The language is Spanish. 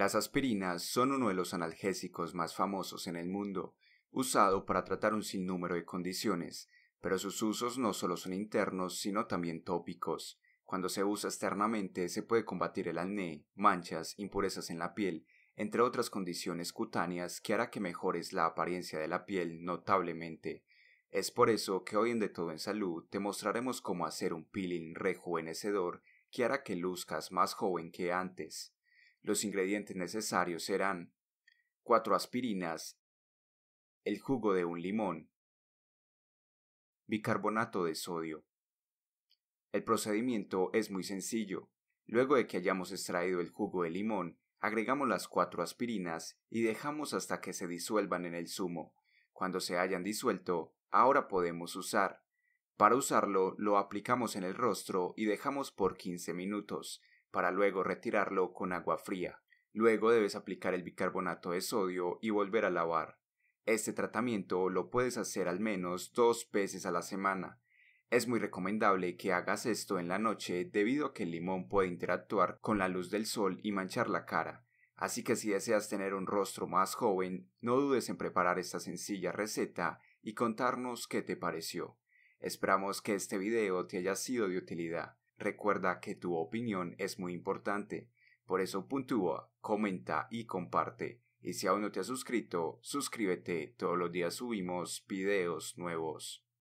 Las aspirinas son uno de los analgésicos más famosos en el mundo, usado para tratar un sinnúmero de condiciones, pero sus usos no solo son internos, sino también tópicos. Cuando se usa externamente se puede combatir el acné, manchas, impurezas en la piel, entre otras condiciones cutáneas que hará que mejores la apariencia de la piel notablemente. Es por eso que hoy en De Todo en Salud te mostraremos cómo hacer un peeling rejuvenecedor que hará que luzcas más joven que antes. Los ingredientes necesarios serán 4 aspirinas, el jugo de un limón, bicarbonato de sodio. El procedimiento es muy sencillo. Luego de que hayamos extraído el jugo de limón, agregamos las 4 aspirinas y dejamos hasta que se disuelvan en el zumo. Cuando se hayan disuelto, ahora podemos usar. Para usarlo, lo aplicamos en el rostro y dejamos por 15 minutos para luego retirarlo con agua fría. Luego debes aplicar el bicarbonato de sodio y volver a lavar. Este tratamiento lo puedes hacer al menos dos veces a la semana. Es muy recomendable que hagas esto en la noche debido a que el limón puede interactuar con la luz del sol y manchar la cara. Así que si deseas tener un rostro más joven, no dudes en preparar esta sencilla receta y contarnos qué te pareció. Esperamos que este video te haya sido de utilidad. Recuerda que tu opinión es muy importante, por eso puntúa, comenta y comparte. Y si aún no te has suscrito, suscríbete, todos los días subimos videos nuevos.